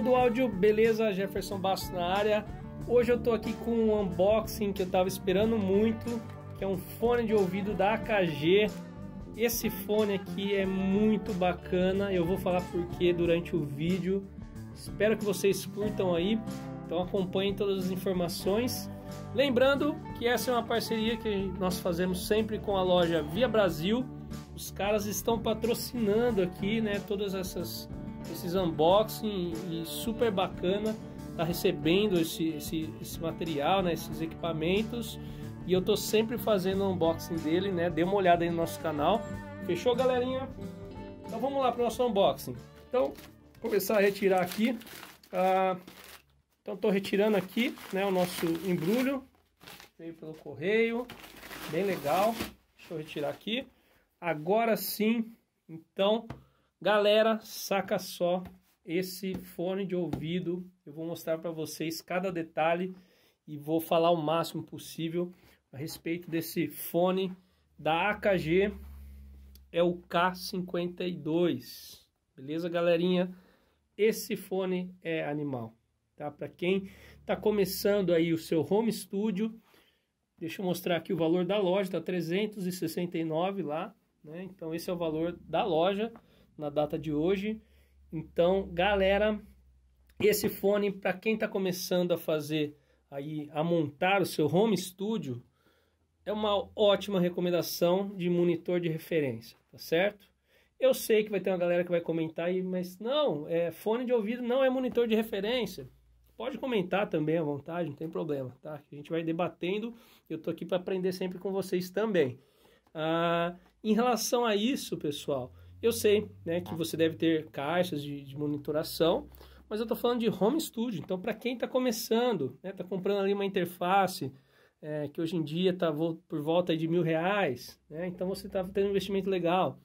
do áudio, beleza? Jefferson Bastos na área. Hoje eu tô aqui com um unboxing que eu tava esperando muito, que é um fone de ouvido da AKG. Esse fone aqui é muito bacana, eu vou falar porquê durante o vídeo. Espero que vocês curtam aí, então acompanhem todas as informações. Lembrando que essa é uma parceria que nós fazemos sempre com a loja Via Brasil. Os caras estão patrocinando aqui, né, todas essas esses unboxing e super bacana tá recebendo esse, esse, esse material, né, esses equipamentos e eu tô sempre fazendo unboxing dele, né? Dê uma olhada aí no nosso canal. Fechou, galerinha? Então vamos lá para o nosso unboxing. Então, começar a retirar aqui. Ah, então tô retirando aqui, né, o nosso embrulho. Veio pelo correio. Bem legal. Deixa eu retirar aqui. Agora sim, então Galera, saca só esse fone de ouvido. Eu vou mostrar para vocês cada detalhe e vou falar o máximo possível a respeito desse fone da AKG. É o K52. Beleza, galerinha? Esse fone é animal, tá? Para quem está começando aí o seu home studio, deixa eu mostrar aqui o valor da loja, tá 369 lá, né? Então esse é o valor da loja na data de hoje. Então, galera, esse fone para quem está começando a fazer aí a montar o seu home studio é uma ótima recomendação de monitor de referência, tá certo? Eu sei que vai ter uma galera que vai comentar aí, mas não, é fone de ouvido não é monitor de referência. Pode comentar também à vontade, não tem problema, tá? A gente vai debatendo, eu tô aqui para aprender sempre com vocês também. Ah, em relação a isso, pessoal, eu sei né, que você deve ter caixas de, de monitoração, mas eu estou falando de home studio. Então, para quem está começando, está né, tá comprando ali uma interface é, que hoje em dia está por volta de mil reais, né, então você está tendo um investimento legal.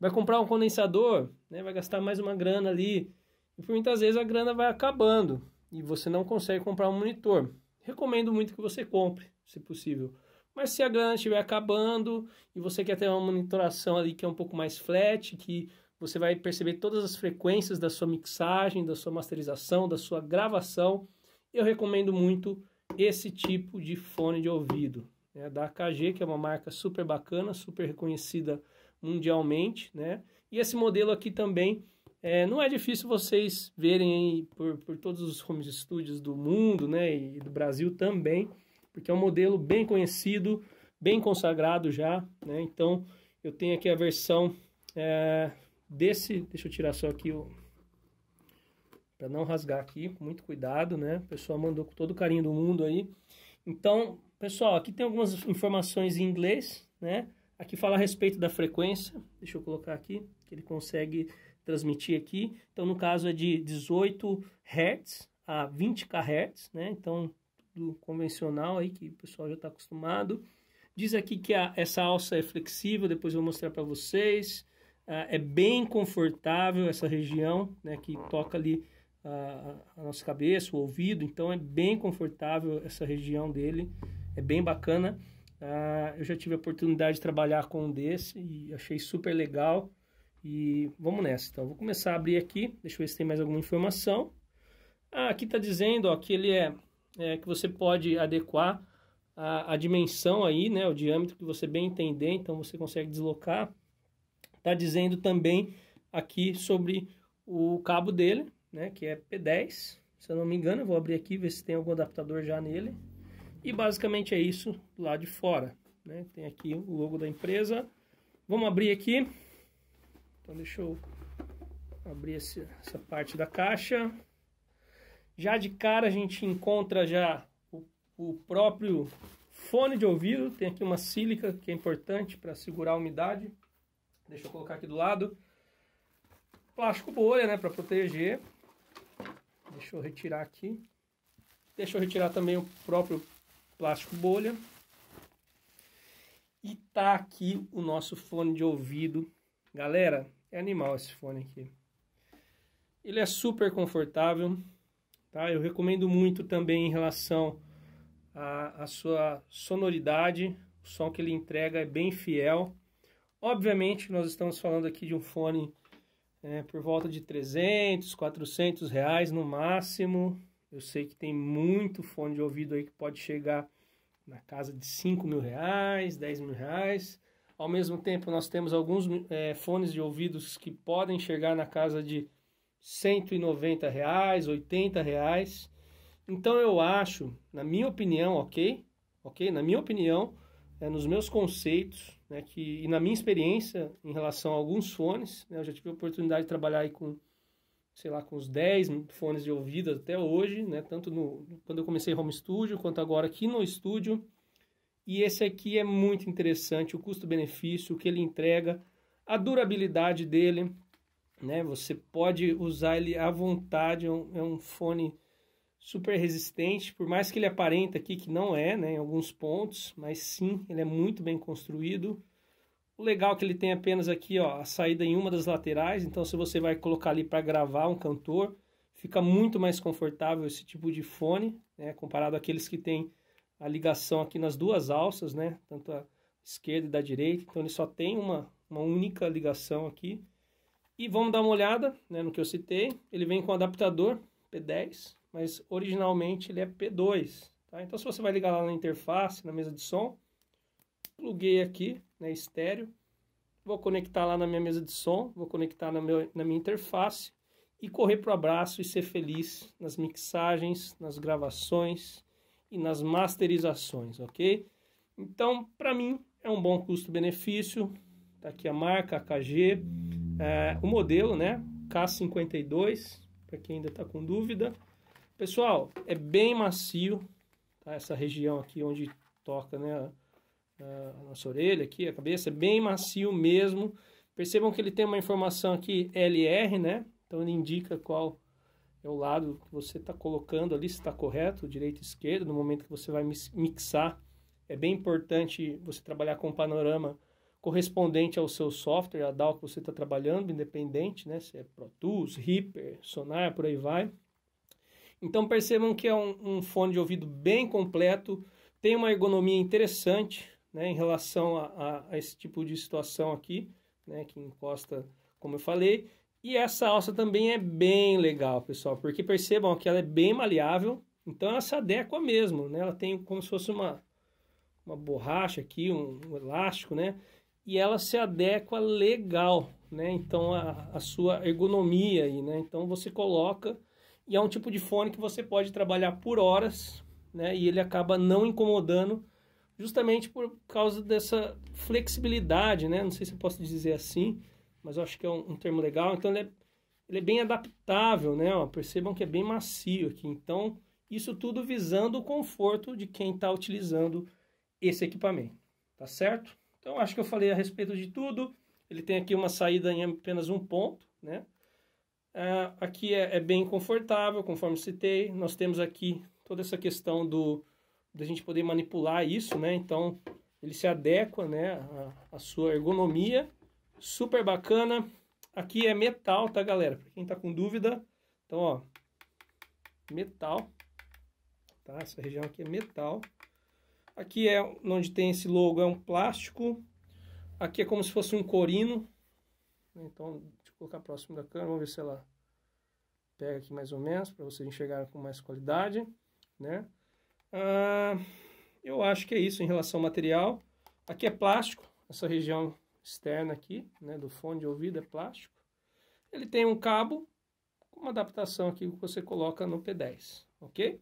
Vai comprar um condensador, né, vai gastar mais uma grana ali, e por muitas vezes a grana vai acabando e você não consegue comprar um monitor. Recomendo muito que você compre, se possível. Mas se a grana estiver acabando e você quer ter uma monitoração ali que é um pouco mais flat, que você vai perceber todas as frequências da sua mixagem, da sua masterização, da sua gravação, eu recomendo muito esse tipo de fone de ouvido, É da AKG, que é uma marca super bacana, super reconhecida mundialmente, né? E esse modelo aqui também é, não é difícil vocês verem por, por todos os home studios do mundo, né? E do Brasil também porque é um modelo bem conhecido, bem consagrado já, né? Então eu tenho aqui a versão é, desse, deixa eu tirar só aqui o para não rasgar aqui, muito cuidado, né? O pessoal mandou com todo o carinho do mundo aí. Então, pessoal, aqui tem algumas informações em inglês, né? Aqui fala a respeito da frequência, deixa eu colocar aqui, que ele consegue transmitir aqui. Então, no caso é de 18 Hz a 20 kHz, né? Então, do convencional aí, que o pessoal já está acostumado. Diz aqui que a, essa alça é flexível, depois eu vou mostrar para vocês. Ah, é bem confortável essa região, né, que toca ali a, a nossa cabeça, o ouvido, então é bem confortável essa região dele, é bem bacana. Ah, eu já tive a oportunidade de trabalhar com um desse e achei super legal. E vamos nessa. Então, vou começar a abrir aqui. Deixa eu ver se tem mais alguma informação. Ah, aqui está dizendo ó, que ele é é, que você pode adequar a, a, dimensão aí, né, o diâmetro que você bem entender, então você consegue deslocar. Está dizendo também aqui sobre o cabo dele, né, que é P10, se eu não me engano, eu vou abrir aqui ver se tem algum adaptador já nele. E basicamente é isso lá de fora, né? Tem aqui o logo da empresa. Vamos abrir aqui. Então deixa eu abrir essa parte da caixa. Já de cara a gente encontra já o, o próprio fone de ouvido, tem aqui uma sílica que é importante para segurar a umidade. Deixa eu colocar aqui do lado. Plástico bolha, né, para proteger. Deixa eu retirar aqui. Deixa eu retirar também o próprio plástico bolha. E tá aqui o nosso fone de ouvido. Galera, é animal esse fone aqui. Ele é super confortável. Tá? Eu recomendo muito também em relação à, à sua sonoridade, o som que ele entrega é bem fiel. Obviamente, nós estamos falando aqui de um fone é, por volta de 300, 400 reais no máximo. Eu sei que tem muito fone de ouvido aí que pode chegar na casa de 5 mil reais, 10 mil reais. Ao mesmo tempo, nós temos alguns é, fones de ouvidos que podem chegar na casa de 190 reais, 80 reais. Então eu acho, na minha opinião, ok? Ok? Na minha opinião, é, nos meus conceitos né, que, e na minha experiência em relação a alguns fones, né, eu já tive a oportunidade de trabalhar aí com, sei lá, com uns 10 fones de ouvido até hoje, né, tanto no, quando eu comecei home studio quanto agora aqui no estúdio. E esse aqui é muito interessante, o custo-benefício, o que ele entrega, a durabilidade dele, né? Você pode usar ele à vontade, é um, é um fone super resistente, por mais que ele aparenta aqui que não é, né, em alguns pontos, mas sim, ele é muito bem construído. O legal é que ele tem apenas aqui, ó, a saída em uma das laterais, então se você vai colocar ali para gravar um cantor, fica muito mais confortável esse tipo de fone, né, comparado àqueles que tem a ligação aqui nas duas alças, né, tanto a esquerda e da direita, então ele só tem uma, uma única ligação aqui. E vamos dar uma olhada né, no que eu citei. Ele vem com adaptador P10, mas originalmente ele é P2. Tá? Então se você vai ligar lá na interface, na mesa de som, pluguei aqui, né, estéreo, vou conectar lá na minha mesa de som, vou conectar na, meu, na minha interface e correr para o abraço e ser feliz nas mixagens, nas gravações e nas masterizações, ok? Então, para mim, é um bom custo-benefício. Tá aqui a marca, a KG. É, o modelo, né? K52, para quem ainda está com dúvida. Pessoal, é bem macio, tá? Essa região aqui onde toca, né? A, nossa orelha aqui, a cabeça, é bem macio mesmo. Percebam que ele tem uma informação aqui LR, né? Então ele indica qual é o lado que você está colocando ali, se está correto, direita e esquerda, no momento que você vai mixar. É bem importante você trabalhar com panorama correspondente ao seu software, a DAO que você está trabalhando, independente, né? Se é Pro Tools, Reaper, Sonar, por aí vai. Então percebam que é um, um fone de ouvido bem completo, tem uma ergonomia interessante né, em relação a, a, a esse tipo de situação aqui, né, que encosta, como eu falei. E essa alça também é bem legal, pessoal, porque percebam que ela é bem maleável, então ela se adequa mesmo, né? Ela tem como se fosse uma, uma borracha aqui, um, um elástico, né? e ela se adequa legal, né? Então a, a sua ergonomia aí, né? Então você coloca e é um tipo de fone que você pode trabalhar por horas, né? E ele acaba não incomodando justamente por causa dessa flexibilidade, né? Não sei se eu posso dizer assim, mas eu acho que é um, um termo legal. Então ele é, ele é bem adaptável, né? Ó, percebam que é bem macio aqui. Então isso tudo visando o conforto de quem está utilizando esse equipamento, tá certo? Então, acho que eu falei a respeito de tudo. Ele tem aqui uma saída em apenas um ponto, né? Uh, aqui é, é, bem confortável, conforme citei. Nós temos aqui toda essa questão do da gente poder manipular isso, né? Então, ele se adequa, né, à, sua ergonomia. Super bacana. Aqui é metal, tá, galera? Para quem tá com dúvida, então, ó, metal, tá? Essa região aqui é metal. Aqui é onde tem esse logo, é um plástico. Aqui é como se fosse um corino. Então, deixa eu colocar próximo da câmera, vamos ver se ela pega aqui mais ou menos, para vocês enxergarem com mais qualidade, né? Ah, eu acho que é isso em relação ao material. Aqui é plástico, essa região externa aqui, né, do fone de ouvido é plástico. Ele tem um cabo com uma adaptação aqui que você coloca no P10, ok?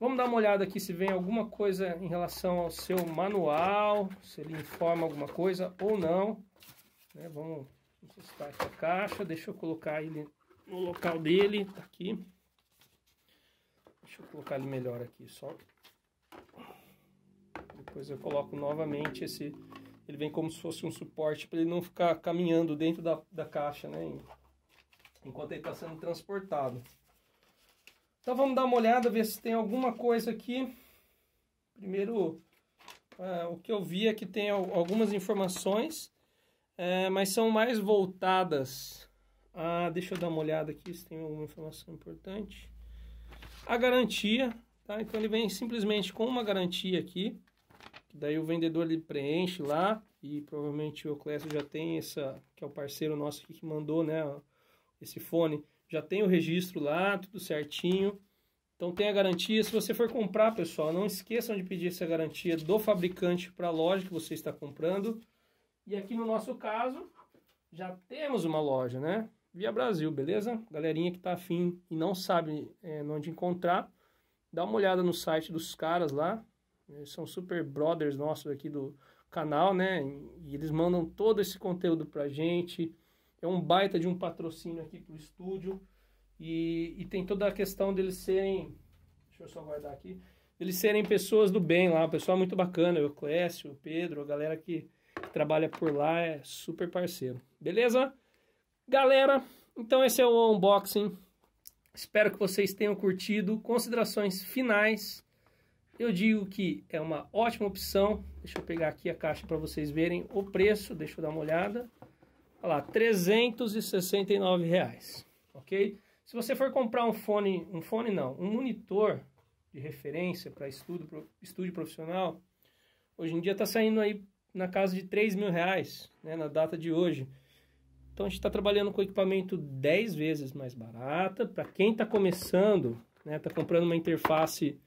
Vamos dar uma olhada aqui se vem alguma coisa em relação ao seu manual, se ele informa alguma coisa ou não. Né? Vamos ajustar aqui a caixa, deixa eu colocar ele no local dele, tá aqui. Deixa eu colocar ele melhor aqui só. Depois eu coloco novamente esse... Ele vem como se fosse um suporte para ele não ficar caminhando dentro da, da caixa, né? Enquanto ele está sendo transportado. Então vamos dar uma olhada, ver se tem alguma coisa aqui. Primeiro, é, o que eu vi é que tem algumas informações, é, mas são mais voltadas. Ah, deixa eu dar uma olhada aqui se tem alguma informação importante. A garantia, tá? Então ele vem simplesmente com uma garantia aqui, que daí o vendedor ele preenche lá e provavelmente o Clécio já tem essa, que é o parceiro nosso aqui que mandou, né, esse fone já tem o registro lá, tudo certinho. Então tem a garantia. Se você for comprar, pessoal, não esqueçam de pedir essa garantia do fabricante para a loja que você está comprando. E aqui no nosso caso, já temos uma loja, né? Via Brasil, beleza? Galerinha que está afim e não sabe é, onde encontrar, dá uma olhada no site dos caras lá. Eles são super brothers nossos aqui do canal, né? E eles mandam todo esse conteúdo pra gente é um baita de um patrocínio aqui para o estúdio. E, e, tem toda a questão deles serem. Deixa eu só guardar aqui. Eles serem pessoas do bem lá, o pessoal é muito bacana, eu conheço, o Pedro, a galera que trabalha por lá é super parceiro. Beleza? Galera, então esse é o unboxing. Espero que vocês tenham curtido. Considerações finais. Eu digo que é uma ótima opção. Deixa eu pegar aqui a caixa para vocês verem o preço. Deixa eu dar uma olhada. Olha lá, 369 reais, ok? Se você for comprar um fone, um fone não, um monitor de referência para estudo, pro, estúdio profissional, hoje em dia está saindo aí na casa de 3 mil reais, né, na data de hoje. Então a gente está trabalhando com equipamento 10 vezes mais barata. Para quem está começando, está né, tá comprando uma interface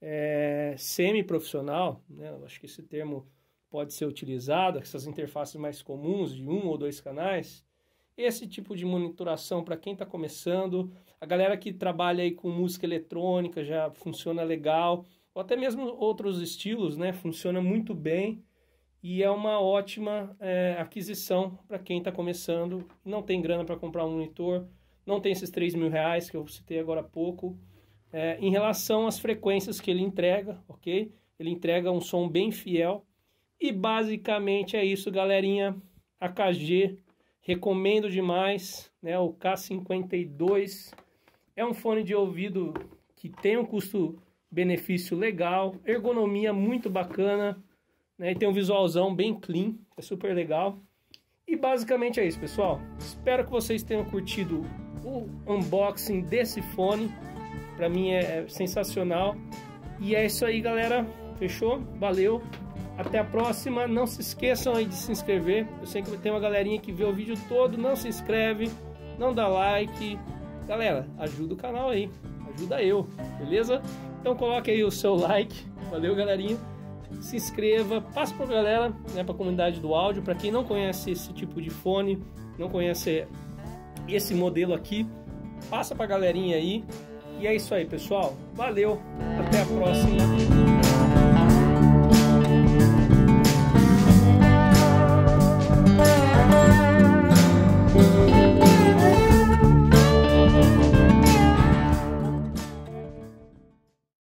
é, semi-profissional, né, acho que esse termo pode ser utilizado, essas interfaces mais comuns de um ou dois canais, esse tipo de monitoração para quem está começando, a galera que trabalha aí com música eletrônica já funciona legal, ou até mesmo outros estilos, né? Funciona muito bem e é uma ótima é, aquisição para quem está começando, não tem grana para comprar um monitor, não tem esses 3 mil reais que eu citei agora há pouco. É, em relação às frequências que ele entrega, ok? Ele entrega um som bem fiel e basicamente é isso, galerinha. AKG, recomendo demais, né? O K52 é um fone de ouvido que tem um custo-benefício legal, ergonomia muito bacana, né? E tem um visualzão bem clean, é super legal. E basicamente é isso, pessoal. Espero que vocês tenham curtido o unboxing desse fone. Para mim é, é sensacional. E é isso aí, galera. Fechou? Valeu. Até a próxima. Não se esqueçam aí de se inscrever. Eu sei que tem uma galerinha que vê o vídeo todo, não se inscreve, não dá like. Galera, ajuda o canal aí. Ajuda eu, beleza? Então coloque aí o seu like. Valeu, galerinha. Se inscreva, passa para a galera, né, para a comunidade do áudio. Para quem não conhece esse tipo de fone, não conhece esse modelo aqui, passa para a galerinha aí. E é isso aí, pessoal. Valeu, até a próxima.